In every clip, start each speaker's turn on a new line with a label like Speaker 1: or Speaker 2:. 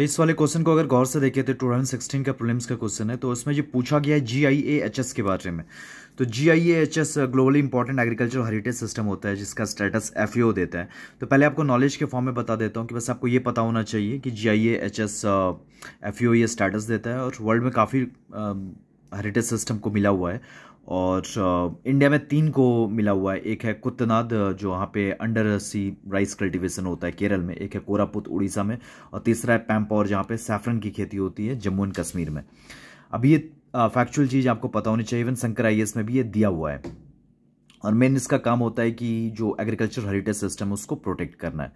Speaker 1: इस वाले क्वेश्चन को अगर गौर से देखें तो टू थाउजेंड सिक्सटीन का प्रीलिम्स का क्वेश्चन है तो उसमें जो पूछा गया है जी आई ए एच एस के बारे में तो G I A H S globally important agriculture heritage system होता है जिसका स्टेटस एफ ओ देता है तो पहले आपको नॉलेज के फॉर्म में बता देता हूँ कि बस आपको ये पता होना चाहिए कि G I A H S F O ये स्टेटस देता है और वर्ल्ड में काफ़ी हेरिटेज सिस्टम को मिला हुआ है और इंडिया uh, में तीन को मिला हुआ है एक है कुत्तनाद uh, जो वहाँ पे अंडर सी राइस कल्टीवेशन होता है केरल में एक है कोरापुत उड़ीसा में और तीसरा है और जहाँ पे सैफरन की खेती होती है जम्मू एंड कश्मीर में अभी ये फैक्चुअल uh, चीज़ आपको पता होनी चाहिए इवन शंकर आई में भी ये दिया हुआ है और मेन इसका काम होता है कि जो एग्रीकल्चर हेरिटेज सिस्टम उसको प्रोटेक्ट करना है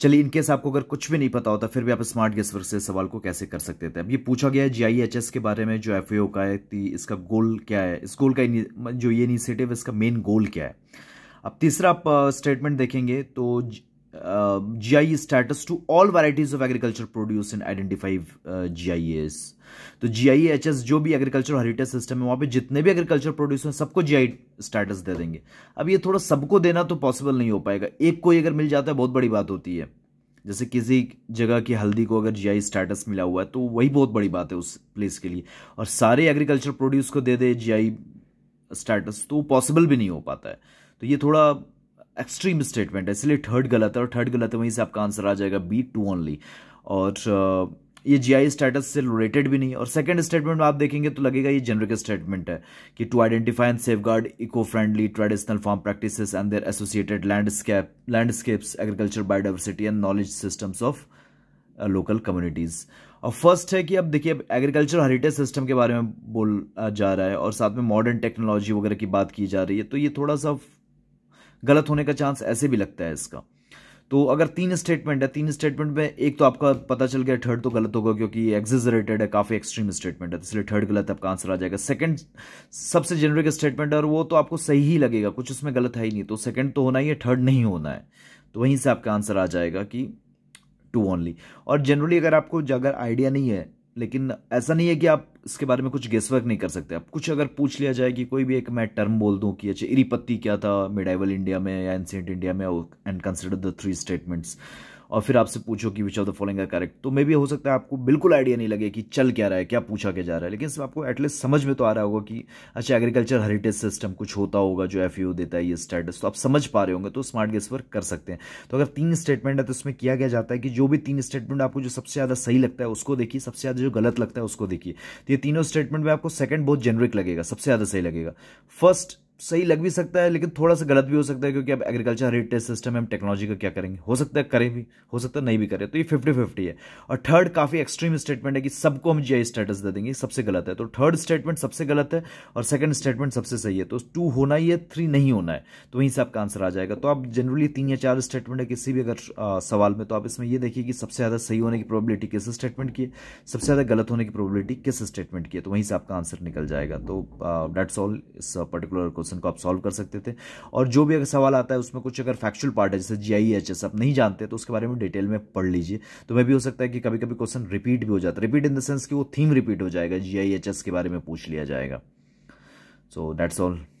Speaker 1: चलिए इनकेस आपको अगर कुछ भी नहीं पता होता फिर भी आप स्मार्ट गेस वर्क से सवाल को कैसे कर सकते थे अब ये पूछा गया है जीआईएचएस के बारे में जो एफ का है इसका गोल क्या है इस गोल का जो ये इनिशिएटिव इसका मेन गोल क्या है अब तीसरा आप स्टेटमेंट देखेंगे तो uh, GIE status to all varieties of agriculture produce and identify uh, GIEs. तो जी e, जो भी एग्रीकल्चर हेरिटेज सिस्टम है वहाँ पे जितने भी एग्रीकल्चर produce हैं सबको GIE स्टेटस दे देंगे अब ये थोड़ा सबको देना तो पॉसिबल नहीं हो पाएगा एक कोई अगर मिल जाता है बहुत बड़ी बात होती है जैसे किसी जगह की हल्दी को अगर जीआई स्टेटस e मिला हुआ है तो वही बहुत बड़ी बात है उस प्लेस के लिए और सारे एग्रीकल्चर प्रोड्यूस को दे दे जीआई स्टेटस e तो पॉसिबल भी नहीं हो पाता है तो ये थोड़ा एक्सट्रीम स्टेटमेंट है इसलिए थर्ड गलत है और थर्ड गलत है वहीं से आपका आंसर आ जाएगा बी टू ओनली और ये जीआई स्टेटस से रिलेटेड भी नहीं और सेकंड स्टेटमेंट में आप देखेंगे तो लगेगा ये जेनरिक स्टेटमेंट है कि to identify and safeguard eco friendly traditional farm practice and their associated landscape landscapes agriculture biodiversity and knowledge systems of local communities और फर्स्ट है कि अब देखिए अब एग्रीकल्चर हेरिटेज सिस्टम के बारे में बोला जा रहा है और साथ में मॉडर्न टेक्नोलॉजी वगैरह की बात की जा रही है तो ये थोड़ा सा गलत होने का चांस ऐसे भी लगता है इसका तो अगर तीन स्टेटमेंट है तीन स्टेटमेंट में एक तो आपका पता चल गया थर्ड तो गलत होगा क्योंकि एग्जिजरेटेड है काफ़ी एक्सट्रीम स्टेटमेंट है तो इसलिए थर्ड गलत आपका आंसर आ जाएगा सेकंड सबसे जेनरिक स्टेटमेंट है और वो तो आपको सही ही लगेगा कुछ उसमें गलत है ही नहीं तो सेकंड तो होना ही है थर्ड नहीं होना है तो वहीं से आपका आंसर आ जाएगा कि टू ओनली और जनरली अगर आपको अगर आइडिया नहीं है लेकिन ऐसा नहीं है कि आप इसके बारे में कुछ गेस वर्क नहीं कर सकते आप कुछ अगर पूछ लिया जाए कि कोई भी एक मैं टर्म बोल दूं कि अच्छा इरीपत्ती क्या था मिडाइवल इंडिया में या एंसेंट इंडिया में and consider the three statements और फिर आपसे पूछो कि which of the following are correct तो मे भी हो सकता है आपको बिल्कुल आइडिया नहीं लगे कि चल क्या रहा है क्या पूछा क्या जा रहा है लेकिन इसमें आपको एटलीस्ट समझ में तो आ रहा होगा कि अच्छा एग्रीकल्चर हेरिटेज सिस्टम कुछ होता होगा जो एफ देता है ये स्टेटस तो आप समझ पा रहे होंगे तो स्मार्ट गेस पर कर सकते हैं तो अगर तीन स्टेटमेंट है तो उसमें किया गया जाता है कि जो भी तीन स्टेटमेंट आपको जो सबसे ज़्यादा सही लगता है उसको देखिए सबसे ज़्यादा जो गलत लगता है उसको देखिए तो ये तीनों स्टेटमेंट में आपको सेकंड बहुत जेनरिक लगेगा सबसे ज़्यादा सही लगेगा फर्स्ट सही लग भी सकता है लेकिन थोड़ा सा गलत भी हो सकता है क्योंकि अब एग्रीकल्चर रेट टेस्ट सिस्टम है हम टेक्नोलॉजी का क्या करेंगे हो सकता है करें भी हो सकता है नहीं भी करें तो ये फिफ्टी फिफ्टी है और थर्ड काफ़ी एक्सट्रीम स्टेटमेंट है कि सबको हम जी स्टेटस दे देंगे सबसे गलत है तो थर्ड स्टेटमेंट सबसे गलत है और सेकंड स्टेटमेंट सबसे सही है तो टू होना ही है थ्री नहीं होना है तो वहीं से आपका आंसर आ जाएगा तो आप जनरली तीन या चार स्टेटमेंट है किसी भी अगर सवाल में तो आप इसमें यह देखिए कि सबसे ज़्यादा सही होने की प्रॉबिलिटी किस स्टेटमेंट की है सबसे ज़्यादा गलत होने की प्रॉबिलिटी किस स्टेटमेंट की है तो वहीं से आपका आंसर निकल जाएगा तो डेट्स ऑल इस पर्टिकुलर क्वेश्चन क्वेश्चन को आप सॉल्व कर सकते थे और जो भी अगर सवाल आता है उसमें कुछ अगर फैक्चुअल पार्ट है जैसे जी आई एच एस आप नहीं जानते तो उसके बारे में डिटेल में पढ़ लीजिए तो मैं भी हो सकता है कि कभी कभी क्वेश्चन रिपीट भी हो जाता है रिपीट इन द सेंस कि वो थीम रिपीट हो जाएगा जी आई एच एस के बारे में पूछ लिया जाएगा सो दैट्स ऑल